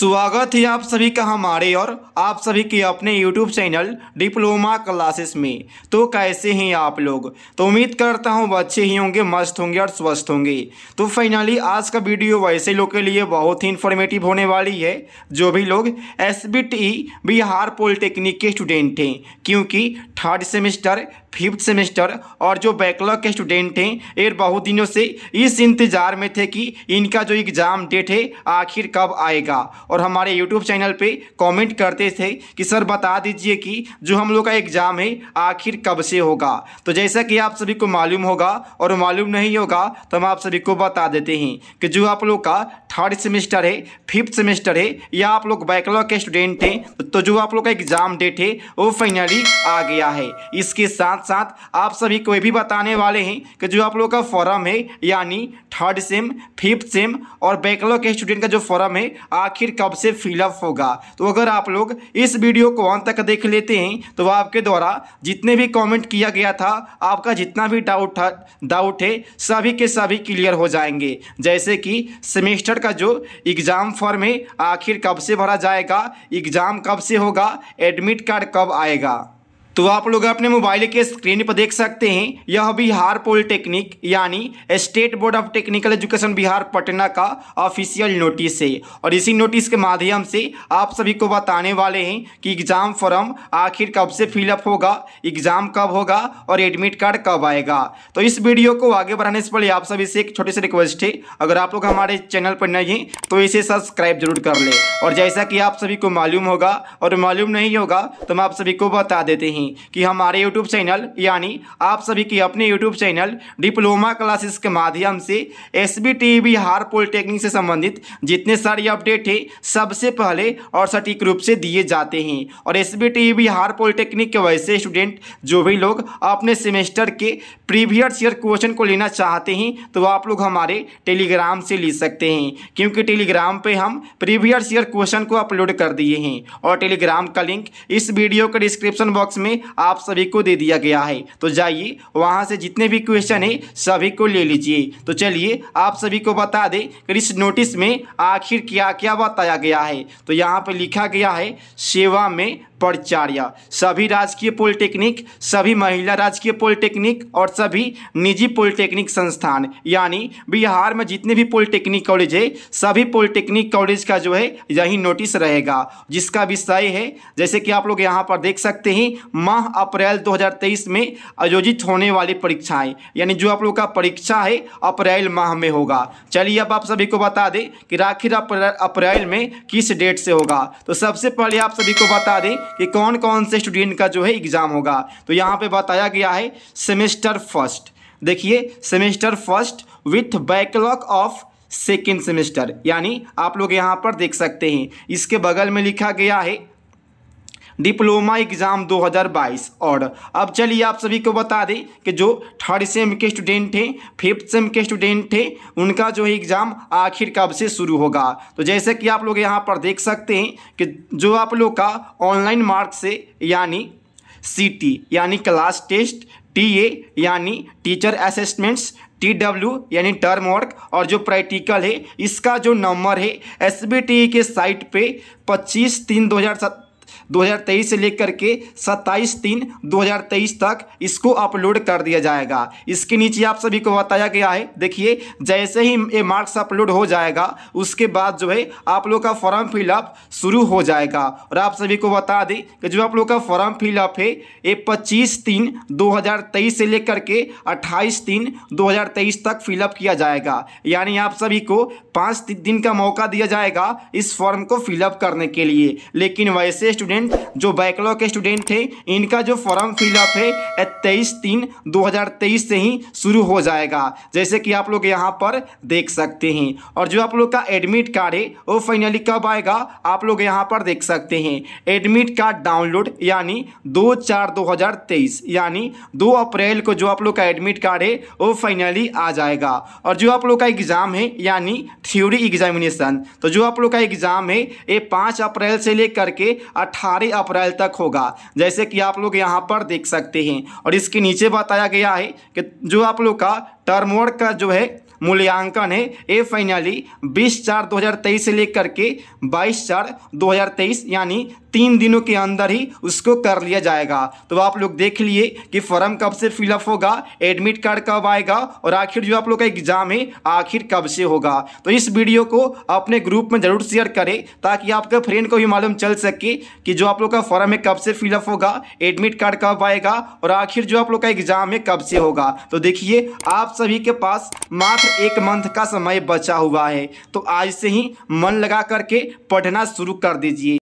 स्वागत है आप सभी का हमारे और आप सभी के अपने YouTube चैनल डिप्लोमा क्लासेस में तो कैसे हैं आप लोग तो उम्मीद करता हूँ बच्चे ही होंगे मस्त होंगे और स्वस्थ होंगे तो फाइनली आज का वीडियो वैसे लोग के लिए बहुत ही इन्फॉर्मेटिव होने वाली है जो भी लोग एस e, बिहार पॉलिटेक्निक के स्टूडेंट हैं क्योंकि थर्ड सेमेस्टर फिफ्थ सेमेस्टर और जो बैकलॉग के स्टूडेंट हैं ये बहुत दिनों से इस इंतज़ार में थे कि इनका जो एग्ज़ाम डेट है आखिर कब आएगा और हमारे यूट्यूब चैनल पे कमेंट करते थे कि सर बता दीजिए कि जो हम लोग का एग्ज़ाम है आखिर कब से होगा तो जैसा कि आप सभी को मालूम होगा और मालूम नहीं होगा तो हम आप सभी को बता देते हैं कि जो आप लोग का थर्ड सेमेस्टर है फिफ्थ सेमेस्टर है या आप लोग बैकलॉग के स्टूडेंट हैं तो जो आप लोग का एग्ज़ाम डेट है वो फाइनली आ गया है इसके साथ साथ साथ आप सभी को ये भी बताने वाले हैं कि जो आप लोग का फॉरम है यानी थर्ड सेम फिफ्थ सेम और बैकलॉग के स्टूडेंट का जो फॉरम है आखिर कब से फिलअप होगा तो अगर आप लोग इस वीडियो को अंत तक देख लेते हैं तो आपके द्वारा जितने भी कॉमेंट किया गया था आपका जितना भी डाउट था डाउट है सभी के सभी क्लियर हो जाएंगे जैसे कि सेमेस्टर का जो एग्ज़ाम फॉर्म है आखिर कब से भरा जाएगा एग्ज़ाम कब से होगा एडमिट कार्ड कब आएगा तो आप लोग अपने मोबाइल के स्क्रीन पर देख सकते हैं यह बिहार पॉलिटेक्निक यानी state board of technical education Bihar Patna का ऑफिशियल नोटिस है और इसी नोटिस के माध्यम से आप सभी को बताने वाले हैं कि एग्ज़ाम फॉर्म आखिर कब से फिलअप होगा एग्ज़ाम कब होगा और एडमिट कार्ड कब आएगा तो इस वीडियो को आगे बढ़ाने से पहले आप सभी से एक छोटी सी रिक्वेस्ट है अगर आप लोग हमारे चैनल पर नहीं हैं तो इसे सब्सक्राइब जरूर कर लें और जैसा कि आप सभी को मालूम होगा और मालूम नहीं होगा तो हम आप सभी को बता देते हैं कि हमारे यूट्यूब चैनल यानी आप सभी की अपने यूट्यूब चैनल डिप्लोमा क्लासेस के माध्यम से एस बी बिहार पॉलिटेक्निक से संबंधित जितने सारे अपडेट है सबसे पहले और सटीक रूप से दिए जाते हैं और एस बिहार पॉलिटेक्निक के वैसे स्टूडेंट जो भी लोग अपने सेमेस्टर के प्रीवियस ईयर क्वेश्चन को लेना चाहते हैं तो आप लोग हमारे टेलीग्राम से ले सकते हैं क्योंकि टेलीग्राम पे हम प्रीवियस ईयर क्वेश्चन को अपलोड कर दिए हैं और टेलीग्राम का लिंक इस वीडियो के डिस्क्रिप्शन बॉक्स में में आप सभी को दे दिया गया है तो जाइए वहाँ से जितने भी क्वेश्चन है सभी को ले लीजिए तो चलिए आप सभी को बता दें कि इस नोटिस में आखिर क्या क्या बताया गया है तो यहाँ पर लिखा गया है सेवा में परिचार्या सभी राजकीय पॉलिटेक्निक सभी महिला राजकीय पॉलिटेक्निक और सभी निजी पॉलिटेक्निक संस्थान यानी बिहार में जितने भी पॉलिटेक्निक कॉलेज है सभी पॉलिटेक्निक कॉलेज का जो है यही नोटिस रहेगा जिसका विषय है जैसे कि आप लोग यहाँ पर देख सकते हैं माह अप्रैल 2023 में आयोजित होने वाली परीक्षाएं यानी जो आप लोग का परीक्षा है अप्रैल माह में होगा चलिए अब आप सभी को बता दें कि आखिर अप्रैल में किस डेट से होगा तो सबसे पहले आप सभी को बता दें कि कौन कौन से स्टूडेंट का जो है एग्ज़ाम होगा तो यहाँ पर बताया गया है सेमेस्टर फर्स्ट देखिए semester first with backlog of second semester यानी आप लोग यहाँ पर देख सकते हैं इसके बगल में लिखा गया है डिप्लोमा एग्ज़ाम 2022 और अब चलिए आप सभी को बता दें कि जो थर्ड सेम के स्टूडेंट हैं फिफ्थ सेम के स्टूडेंट हैं उनका जो है एग्ज़ाम आखिर कब से शुरू होगा तो जैसे कि आप लोग यहाँ पर देख सकते हैं कि जो आप लोग का ऑनलाइन मार्क से यानी सी यानी क्लास टेस्ट टी ए यानी टीचर असेसमेंट्स टी डब्ल्यू यानी टर्म वर्क और जो प्रैक्टिकल है इसका जो नंबर है एस के साइट पे पच्चीस तीन दो हज़ार 2023 से लेकर के 27 तीन 2023 तक इसको अपलोड कर दिया जाएगा इसके नीचे आप सभी को बताया गया है देखिए जैसे ही ये मार्क्स अपलोड हो जाएगा उसके बाद जो है आप लोग का फॉर्म फिलअप शुरू हो जाएगा और आप सभी को बता दें कि जो आप लोग का फॉर्म फिलअप है ये पच्चीस तीन 2023 से लेकर के 28 तीन 2023 तक फिलअप किया जाएगा यानी आप सभी को पाँच दिन का मौका दिया जाएगा इस फॉर्म को फिलअप करने के लिए लेकिन वैसे स्टूडेंट जो बैकलॉग के स्टूडेंट थे इनका जो फॉर्म फिलअप है तेईस तीन 2023 से ही शुरू हो जाएगा जैसे कि आप लोग यहाँ पर देख सकते हैं और जो आप लोग का एडमिट कार्ड है वो फाइनली कब आएगा आप लोग यहाँ पर देख सकते हैं एडमिट कार्ड डाउनलोड यानी दो चार दो हज़ार तेईस यानी दो अप्रैल को जो आप लोग का एडमिट कार्ड है वो फाइनली आ जाएगा और जो आप लोग का एग्ज़ाम है यानी थ्योरी एग्जामिनेशन तो जो आप लोग का एग्ज़ाम है ये पाँच अप्रैल से लेकर के 18 अप्रैल तक होगा जैसे कि आप लोग यहाँ पर देख सकते हैं और इसके नीचे बताया गया है कि जो आप लोग का टर्म का जो है मूल्यांकन है ए फाइनली 20 चार 2023 से लेकर के 22 चार 2023 यानी तीन दिनों के अंदर ही उसको कर लिया जाएगा तो आप लोग देख लिए कि फॉर्म कब से फिलअप होगा एडमिट कार्ड कब आएगा और आखिर जो आप लोग का एग्ज़ाम है आखिर कब से होगा तो इस वीडियो को अपने ग्रुप में ज़रूर शेयर करें ताकि आपके फ्रेंड को भी मालूम चल सके कि जो आप लोग का फॉर्म है कब से फिलअप होगा एडमिट कार्ड कब आएगा और आखिर जो आप लोग का एग्ज़ाम है कब से होगा तो देखिए आप सभी के पास मात्र एक मंथ का समय बचा हुआ है तो आज से ही मन लगा करके पढ़ना शुरू कर दीजिए